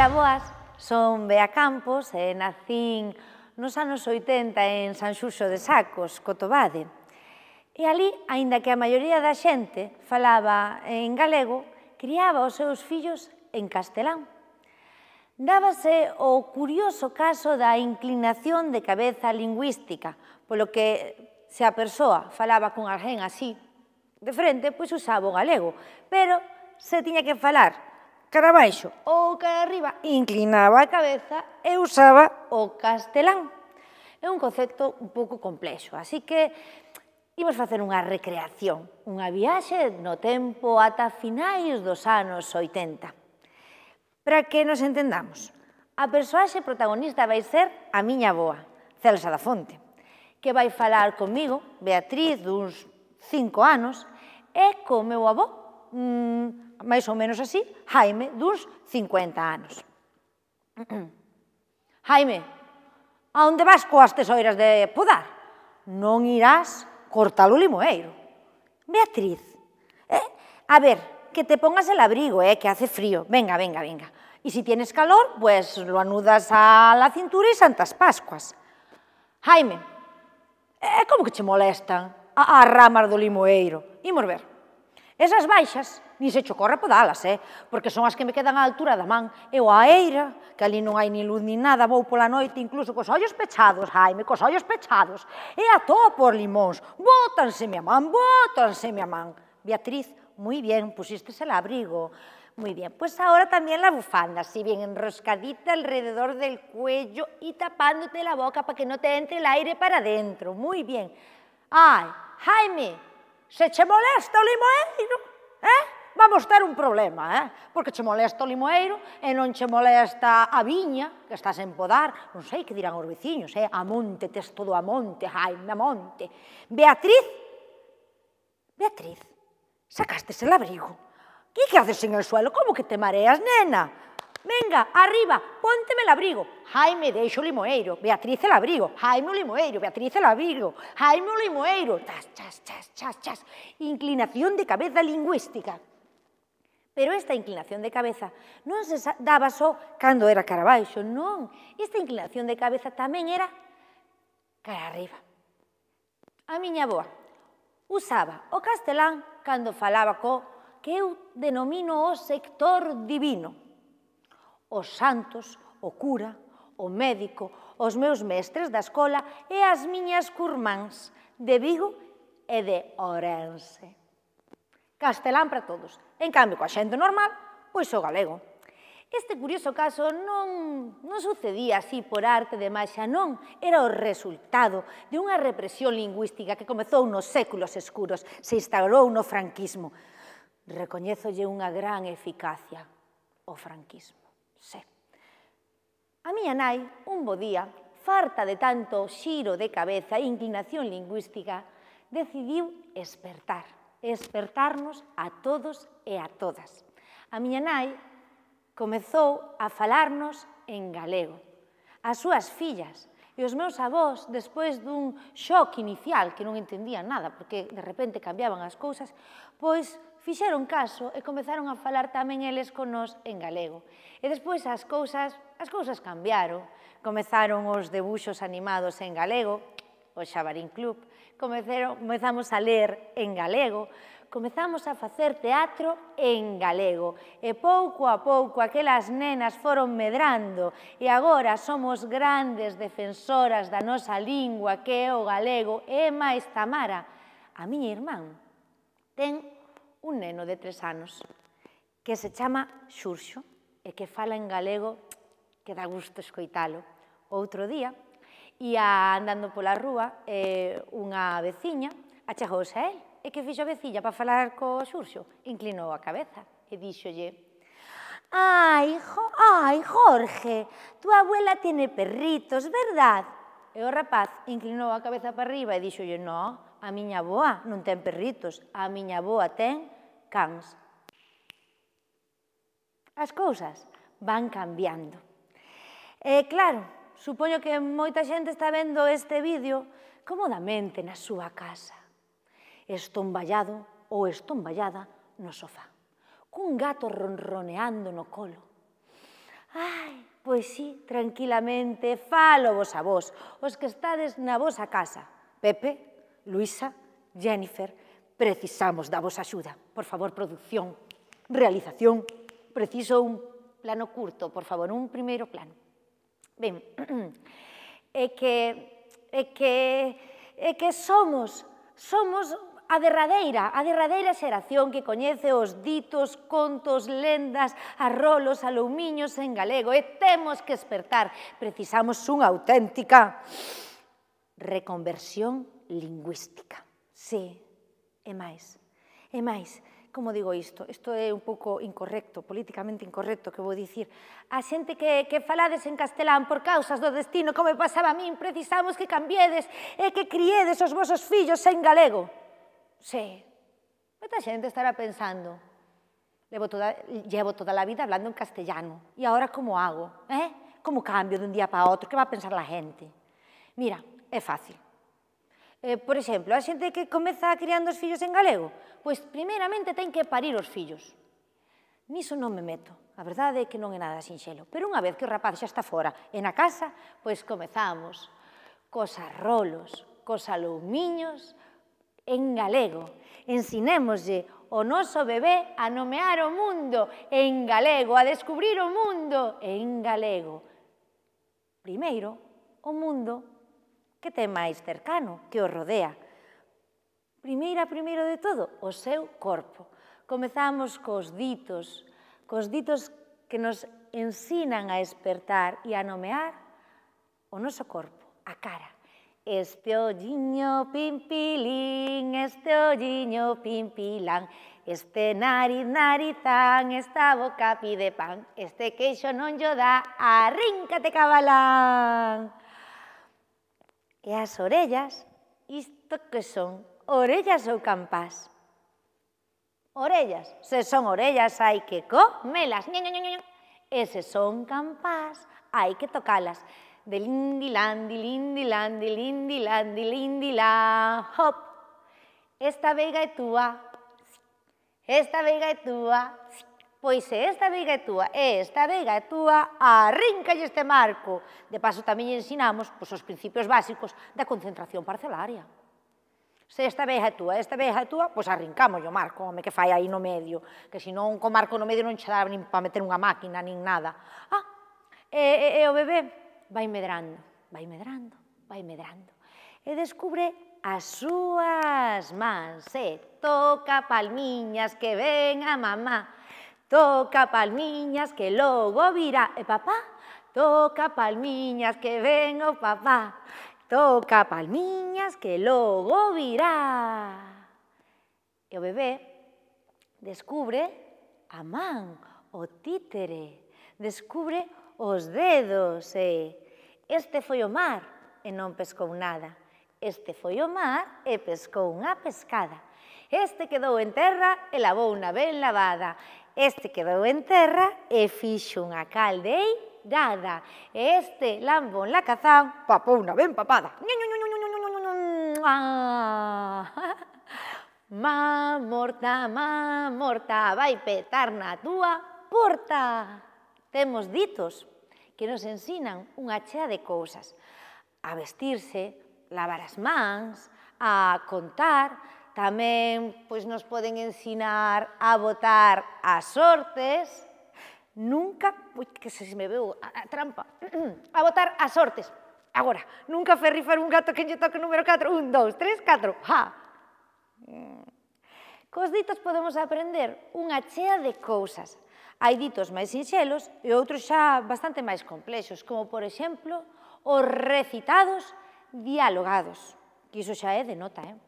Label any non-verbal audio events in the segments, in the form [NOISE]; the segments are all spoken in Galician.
Ola, boas. Son Bea Campos e nacín nos anos 80 en San Xuxo de Sacos, Cotobade. E ali, aínda que a maioría da xente falaba en galego, criaba os seus fillos en castelán. Dábase o curioso caso da inclinación de cabeza lingüística, polo que se a persoa falaba con alguén así, de frente, pois usaba o galego, pero se tiña que falar cara baixo ou cara arriba, inclinaba a cabeza e usaba o castelán. É un concepto un pouco complexo, así que imos facer unha recreación, unha viaxe no tempo ata finais dos anos 80. Para que nos entendamos, a persoaxe protagonista vai ser a miña boa, Celsa da Fonte, que vai falar comigo, Beatriz, duns cinco anos, e co meu avó, mm, máis ou menos así, Jaime, duns 50 anos. [CLEARS THROAT] Jaime, a onde vas coas tesoiras de podar? Non irás cortar o limoeiro. Beatriz, eh? a ver, que te pongas el abrigo, eh? que hace frío. Venga, venga, venga. E si tienes calor, pues lo anudas a la cintura e Santas Pascuas. Jaime, eh, como que che molestan as ramas do limoeiro. Imos ver. Esas baixas, nin se chocorra podalas, eh? porque son as que me quedan á altura da man. E a aeira, que ali non hai ni luz ni nada, vou pola noite incluso cos ollos pechados, Jaime, cos ollos pechados, e atopo por limóns, bótanseme a man, bótanseme a man. Beatriz, moi bien, pusistes el abrigo, Moi bien, pois agora tamén la bufanda, así bien enroscadita alrededor del cuello e tapándote la boca para que non te entre el aire para dentro. Moi bien. Ai, Jaime, se che molesta o limoeiro, eh? vamos ter un problema, eh? porque che molesta o limoeiro e non che molesta a viña, que estás en podar, non sei que dirán os veciños, eh? a monte, tes todo a monte, ai, a monte. Beatriz, Beatriz, sacaste el abrigo. Que que haces en el suelo? Como que te mareas, nena? Venga, arriba, pónteme el abrigo. Jaime de hecho Limoeiro, Beatriz el abrigo. Jaime Limoeiro, Beatriz el abrigo. Jaime Limoeiro. Chas, chas, chas, chas, chas. Inclinación de cabeza lingüística. Pero esta inclinación de cabeza no se daba só cuando era cara baixo, non. Esta inclinación de cabeza también era cara arriba. A miña boa usaba o castelán cuando falaba co que eu denomino o sector divino. os santos, o cura, o médico, os meus mestres da escola e as miñas curmáns de Vigo e de Orense. Castelán para todos. En cambio, coa xente normal, pois o galego. Este curioso caso non, non sucedía así por arte de máxia, non. Era o resultado de unha represión lingüística que comezou nos séculos escuros, se instaurou no franquismo. Recoñezolle unha gran eficacia o franquismo. Sí. A miña nai, un bo día, farta de tanto xiro de cabeza e inclinación lingüística, decidiu espertar, espertarnos a todos e a todas. A miña nai comezou a falarnos en galego. As súas fillas e os meus avós, despois dun xoque inicial, que non entendían nada, porque de repente cambiaban as cousas, pois fixeron caso e comezaron a falar tamén eles con nós en galego. E despois as cousas, as cousas cambiaron. Comezaron os debuxos animados en galego, o Xabarín Club, comezaron, comezamos a ler en galego, comezamos a facer teatro en galego e pouco a pouco aquelas nenas foron medrando e agora somos grandes defensoras da nosa lingua que é o galego e máis Tamara, a miña irmán, ten un neno de tres anos que se chama Xurxo e que fala en galego que dá gusto escoitalo. Outro día, ia andando pola rúa, e unha veciña achegouse a él e que fixo a vecilla para falar co Xurxo. Inclinou a cabeza e díxolle Ai, jo, ai, Jorge, tu abuela tiene perritos, verdad? E o rapaz inclinou a cabeza para arriba e díxolle, no, a miña boa non ten perritos, a miña boa ten cans. As cousas van cambiando. E claro, supoño que moita xente está vendo este vídeo cómodamente na súa casa, estomballado ou estomballada no sofá, cun gato ronroneando no colo. Ai, Pois sí, tranquilamente, falo vos a vos, os que estades na vosa casa. Pepe, Luisa, Jennifer, precisamos da vosa axuda. Por favor, produción, realización, preciso un plano curto, por favor, un primeiro plano. Ben, [CLEARS THROAT] é que, é que, é que somos, somos a derradeira, a derradeira xeración que coñece os ditos, contos, lendas, arrolos, alumiños en galego e temos que espertar. Precisamos unha auténtica reconversión lingüística. Sí, e máis. E como digo esto? Esto es un poco incorrecto, políticamente incorrecto, que a decir. A xente que, que falades en castelán por causas do destino, como me pasaba a mí, precisamos que cambiedes e que criedes os vosos fillos en galego. Sí, Esta gente estará pensando, Llevo toda, la vida hablando en castellano. ¿Y ahora cómo hago? ¿Eh? ¿Cómo cambio de un día para otro? ¿Qué va a pensar la gente? Mira, es fácil. Eh, por exemplo, a xente que comeza criando os fillos en galego, pois primeramente ten que parir os fillos. Niso non me meto. A verdade é que non é nada sinxelo. Pero unha vez que o rapaz xa está fora e na casa, pois comezamos cos arrolos, cos alumiños, en galego. Ensinémoslle o noso bebé a nomear o mundo en galego, a descubrir o mundo en galego. Primeiro, o mundo que ten máis cercano, que o rodea. Primeira, primeiro de todo, o seu corpo. Comezamos cos ditos, cos ditos que nos ensinan a despertar e a nomear o noso corpo, a cara. Este olliño pimpilín, este olliño pimpilán, Este nariz narizán, esta boca pide pan, este queixo non lloda, dá, arríncate cabalán. E as orellas, isto que son, orellas o campas? Orellas, se son orellas hay que comelas, ña, son campas, E se son campás, hay que tocalas. De lindilán, hop. Esta vega é túa, esta vega é túa, Pois se esta veiga é túa e esta veiga é túa, arríncalle este marco. De paso tamén ensinamos pois, os principios básicos da concentración parcelaria. Se esta veiga é túa, esta veiga é túa, pois arrincamos o marco, home, que fai aí no medio, que senón con marco no medio non che dá nin para meter unha máquina, nin nada. Ah, e, e, e o bebé vai medrando, vai medrando, vai medrando. E descubre as súas mans e toca palmiñas que ven a mamá. Toca palmiñas que logo virá. E eh, papá, toca palmiñas que ven o papá. Toca palmiñas que logo virá. E o bebé descubre a man, o títere, descubre os dedos e este foi o mar e non pescou nada. Este foi o mar e pescou unha pescada. Este quedou en terra e lavou unha ben lavada. Este quedou en terra e fixo unha caldeirada. Este lambón la cazán, unha ben papada. Ah, má morta, má morta, vai petar na túa porta. Temos ditos que nos ensinan unha chea de cousas. A vestirse, lavar as mans, a contar, Tamén pois nos poden ensinar a votar as sortes, nunca, ui, que se me veu a, a trampa, [CLEARS THROAT] a votar as sortes. Agora, nunca ferrifar un gato que lle toque o número 4, 1, 2, 3, 4, ja. Mm. Cos ditos podemos aprender unha chea de cousas. Hai ditos máis sinxelos e outros xa bastante máis complexos, como, por exemplo, os recitados dialogados, que iso xa é de nota, eh?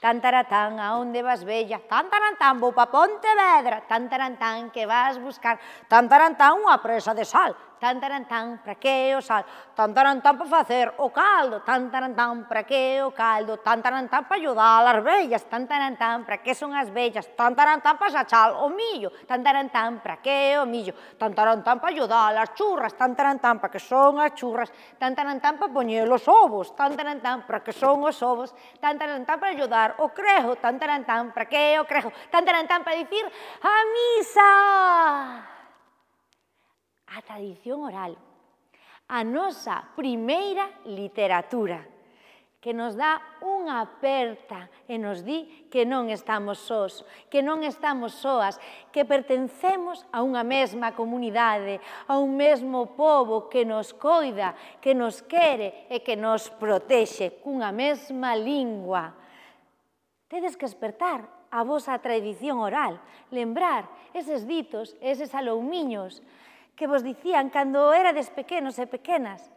Tantaratán, ¿a dónde vas, bella? Tantarantán, bo pa Pontevedra. Tantarantán, que vas buscar? Tantarantán, una presa de sal. tan tan tan, para que o sal, tan tan tan para facer o caldo, tan tan tan, para que o caldo, tan tan tan para ajudar as vellas, tan tan tan, para que son as vellas, tan tan tan para sachar o millo, tan tan tan, para que o millo, tan tan tan para ajudar as churras, tan tan tan, para que son as churras, tan tan tan para poñer os ovos, tan tan tan, para que son os ovos, tan tan tan para ajudar o crejo, tan tan tan, para que o crejo, tan tan tan para dicir a misa a tradición oral, a nosa primeira literatura, que nos dá unha aperta e nos di que non estamos sós, que non estamos soas, que pertencemos a unha mesma comunidade, a un mesmo povo que nos coida, que nos quere e que nos protexe cunha mesma lingua. Tedes que despertar a vosa tradición oral, lembrar eses ditos, eses aloumiños, que vos dicían cando erades pequenos e pequenas.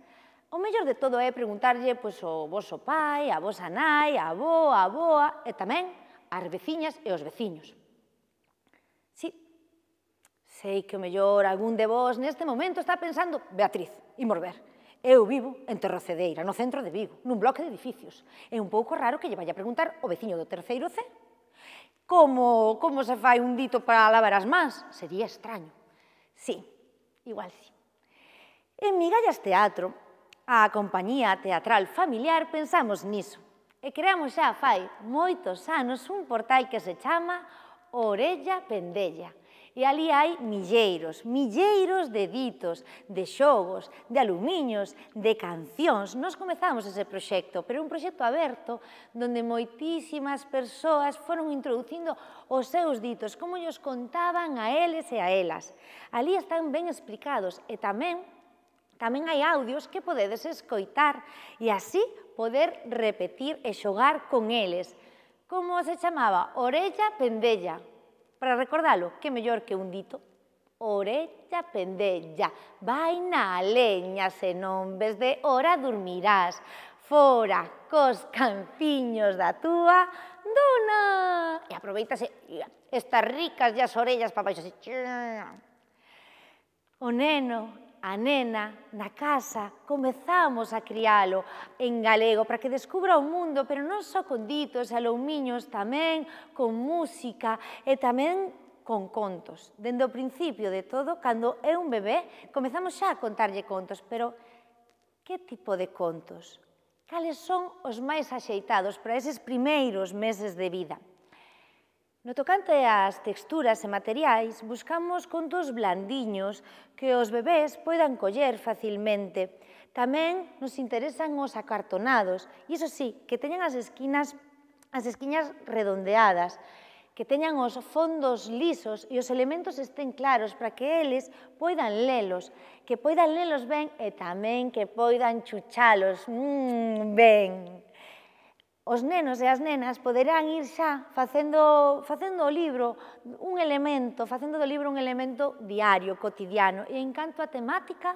O mellor de todo é preguntarlle pois, ao voso pai, a vosa nai, a avó, a aboa e tamén ás veciñas e aos veciños. Sí, sei que o mellor algún de vós neste momento está pensando Beatriz, imos ver, Eu vivo en Terrocedeira, no centro de Vigo, nun bloque de edificios. É un pouco raro que lle vaya a preguntar o veciño do terceiro C como, como se fai un dito para lavar as mans. Sería extraño. Sí, Igual sí. En Migallas Teatro, a compañía teatral familiar, pensamos niso e creamos xa fai moitos anos un portal que se chama Orella Pendella, E ali hai milleiros, milleiros de ditos, de xogos, de alumiños, de cancións. Nos comezamos ese proxecto, pero un proxecto aberto donde moitísimas persoas foron introducindo os seus ditos, como os contaban a eles e a elas. Ali están ben explicados e tamén tamén hai audios que podedes escoitar e así poder repetir e xogar con eles. Como se chamaba? Orella Pendella Para recordalo, que mellor que un dito? Orella pendella, vaina a leña, se non ves de hora dormirás. Fora cos canciños da túa dona. E aproveitase estas ricas e orellas para baixo así. O neno a nena na casa comezamos a crialo en galego para que descubra o mundo, pero non só con ditos e aloumiños, tamén con música e tamén con contos. Dende o principio de todo, cando é un bebé, comezamos xa a contarlle contos, pero que tipo de contos? Cales son os máis axeitados para eses primeiros meses de vida? No tocante ás texturas e materiais, buscamos contos blandiños que os bebés poidan coller facilmente. Tamén nos interesan os acartonados, e iso sí, que teñan as esquinas as esquiñas redondeadas, que teñan os fondos lisos e os elementos estén claros para que eles poidan lelos, que poidan lelos ben e tamén que poidan chuchalos mm, ben. Ben os nenos e as nenas poderán ir xa facendo, facendo o libro un elemento, facendo do libro un elemento diario, cotidiano. E en canto a temática,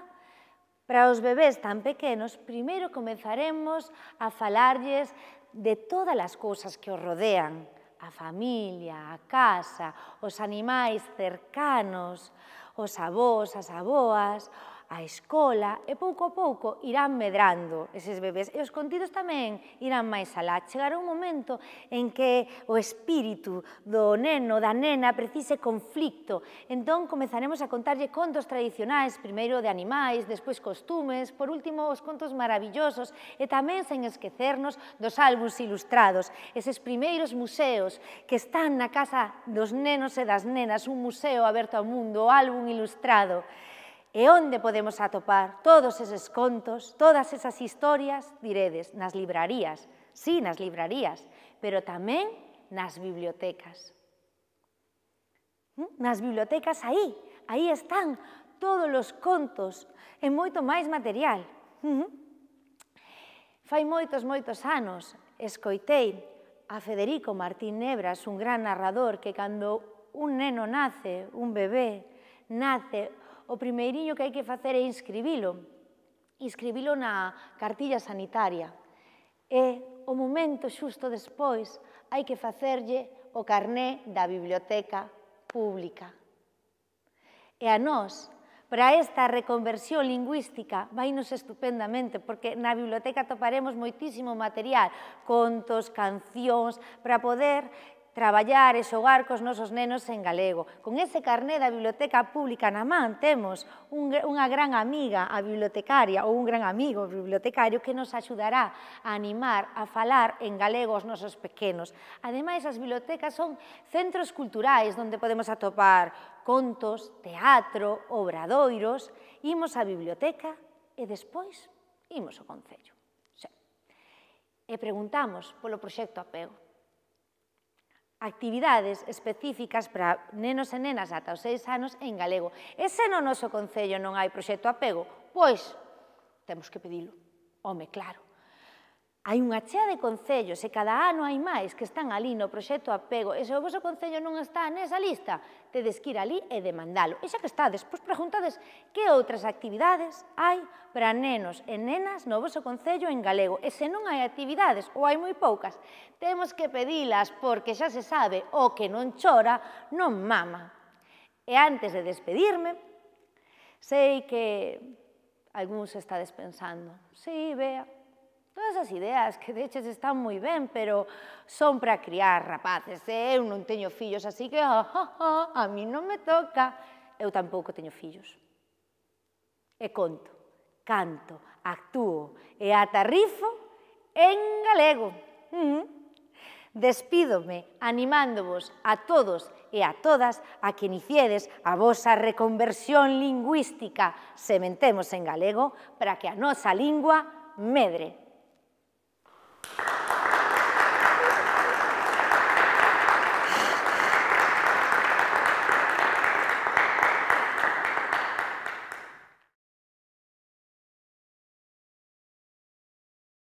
para os bebés tan pequenos, primeiro comezaremos a falarlles de todas as cousas que os rodean, a familia, a casa, os animais cercanos, os avós, as aboas, a escola e pouco a pouco irán medrando eses bebés e os contidos tamén irán máis alá. Chegará un momento en que o espírito do neno, da nena, precise conflicto. Entón, comezaremos a contarlle contos tradicionais, primeiro de animais, despois costumes, por último, os contos maravillosos e tamén sen esquecernos dos álbums ilustrados, eses primeiros museos que están na casa dos nenos e das nenas, un museo aberto ao mundo, o álbum ilustrado. E onde podemos atopar todos eses contos, todas esas historias, diredes, nas librarías, sí, nas librarías, pero tamén nas bibliotecas. ¿Mm? Nas bibliotecas aí, aí están todos os contos e moito máis material. ¿Mm? Fai moitos, moitos anos, escoitei a Federico Martín Nebras, un gran narrador que cando un neno nace, un bebé, nace o primeiriño que hai que facer é inscribilo. Inscribilo na cartilla sanitaria. E o momento xusto despois hai que facerlle o carné da biblioteca pública. E a nós, para esta reconversión lingüística vai nos estupendamente porque na biblioteca toparemos moitísimo material, contos, cancións, para poder traballar e xogar cos nosos nenos en galego. Con ese carné da Biblioteca Pública na man temos un, unha gran amiga a bibliotecaria ou un gran amigo bibliotecario que nos axudará a animar a falar en galego aos nosos pequenos. Ademais, as bibliotecas son centros culturais onde podemos atopar contos, teatro, obradoiros. Imos á biblioteca e despois imos ao Concello. E preguntamos polo proxecto Apego actividades específicas para nenos e nenas ata os seis anos en galego. E se no noso Concello non hai proxecto apego, pois temos que pedilo. Home, claro. Hai unha chea de concellos e cada ano hai máis que están ali no proxecto Apego e se o vosso concello non está nesa lista, tedes que ir ali e demandalo. E xa que estades, pois preguntades que outras actividades hai para nenos e nenas no vosso concello en galego. E se non hai actividades ou hai moi poucas, temos que pedilas porque xa se sabe o que non chora non mama. E antes de despedirme, sei que algúns estades pensando, sí, Bea, Todas esas ideas que de hecho están muy bien, pero son para criar rapaces, ¿eh? Yo eu no teño fillos, así que oh, oh, oh, a mí no me toca. Yo tampoco tengo hijos. E conto, canto, actúo e ata en galego. Despídome animándovos a todos y e a todas a que iniciedes a vosa reconversión lingüística sementemos en galego para que a nosa lingua medre.